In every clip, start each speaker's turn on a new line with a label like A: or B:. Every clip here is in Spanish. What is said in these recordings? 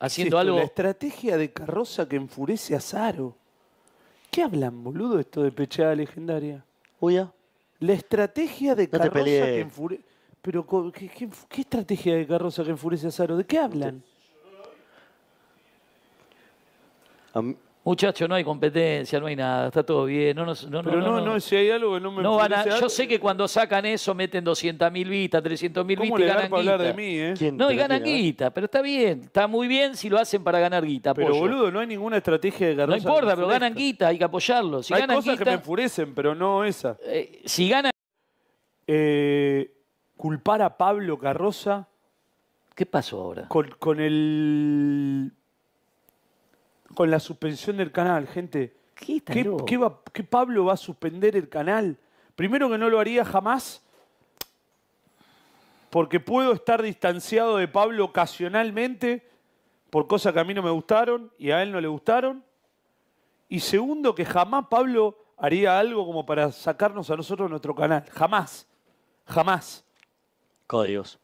A: haciendo algo. La estrategia de carroza que enfurece a Zaro. ¿Qué hablan, boludo, esto de pechada legendaria? Uya. La estrategia de carroza que enfurece. Pero, ¿qué, estrategia de carroza que enfurece a Zaro? ¿De qué hablan?
B: Muchacho, no hay competencia, no hay nada, está todo bien. Pero no, no, si hay algo que no me Yo sé que cuando sacan eso meten 200.000 vistas, 300.000 vistas y ganan para hablar de mí, eh? No, y ganan guita, pero está bien, está muy bien si lo hacen para ganar guita. Pero boludo, no hay ninguna estrategia de ganar. No importa, pero ganan guita, hay que apoyarlo.
A: Si hay cosas que me enfurecen, pero no esa. Eh, si ganan... Eh, culpar a Pablo Carroza... ¿Qué pasó ahora? con el con la suspensión del canal, gente. ¿Qué, Pablo va a suspender el canal? Primero que no lo haría jamás, porque puedo estar distanciado de Pablo ocasionalmente por cosas que a mí no me gustaron y a él no le gustaron. Y segundo, que jamás Pablo haría algo como para sacarnos a nosotros nuestro canal. Jamás. Jamás. Códigos.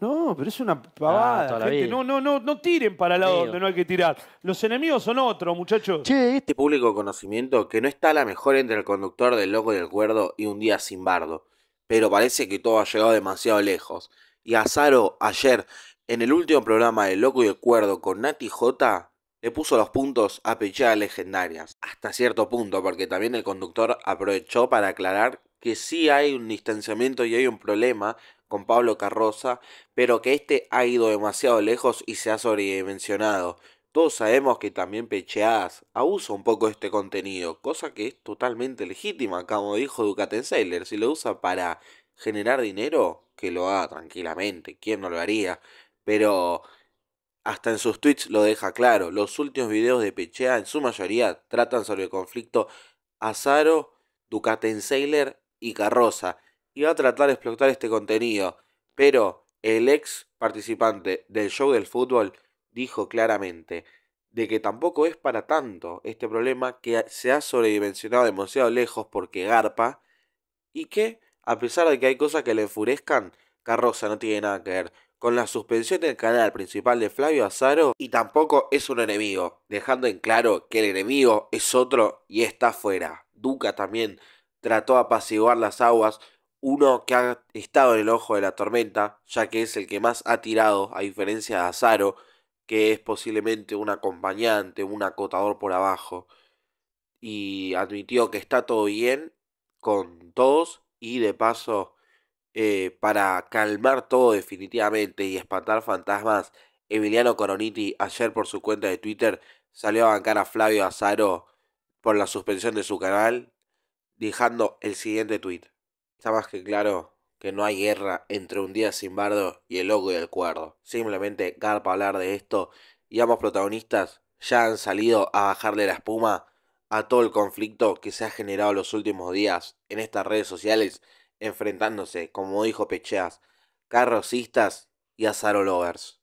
A: No, pero es una ah, pavada. gente. No, no, no, no tiren para el lado donde no hay que tirar. Los enemigos son otros, muchachos. Che,
C: este público conocimiento que no está a la mejor entre el conductor del Loco y el Cuerdo y un día sin bardo. Pero parece que todo ha llegado demasiado lejos. Y a Zaro, ayer, en el último programa de Loco y el Cuerdo con Nati J, le puso los puntos a pechadas legendarias. Hasta cierto punto, porque también el conductor aprovechó para aclarar que sí hay un distanciamiento y hay un problema con Pablo Carroza, pero que este ha ido demasiado lejos y se ha sobredimensionado. Todos sabemos que también Pecheas abusa un poco de este contenido, cosa que es totalmente legítima, como dijo Ducaten Sailor. Si lo usa para generar dinero, que lo haga tranquilamente, ¿quién no lo haría? Pero hasta en sus tweets lo deja claro. Los últimos videos de Pechea en su mayoría tratan sobre el conflicto Azaro, Ducaten Sailor y Carroza iba a tratar de explotar este contenido, pero el ex participante del show del fútbol dijo claramente de que tampoco es para tanto este problema que se ha sobredimensionado demasiado lejos porque garpa y que, a pesar de que hay cosas que le enfurezcan, Carroza no tiene nada que ver con la suspensión del canal principal de Flavio Azaro y tampoco es un enemigo, dejando en claro que el enemigo es otro y está fuera. Duca también trató de apaciguar las aguas, uno que ha estado en el ojo de la tormenta, ya que es el que más ha tirado, a diferencia de Azaro, que es posiblemente un acompañante, un acotador por abajo, y admitió que está todo bien con todos y de paso eh, para calmar todo definitivamente y espantar fantasmas, Emiliano Coroniti ayer por su cuenta de Twitter salió a bancar a Flavio Azaro por la suspensión de su canal dejando el siguiente tuit. Está más que claro que no hay guerra entre un día sin bardo y el loco y el cuerdo. Simplemente garpa hablar de esto y ambos protagonistas ya han salido a bajarle la espuma a todo el conflicto que se ha generado los últimos días en estas redes sociales, enfrentándose, como dijo Pecheas, carrosistas y azarolovers.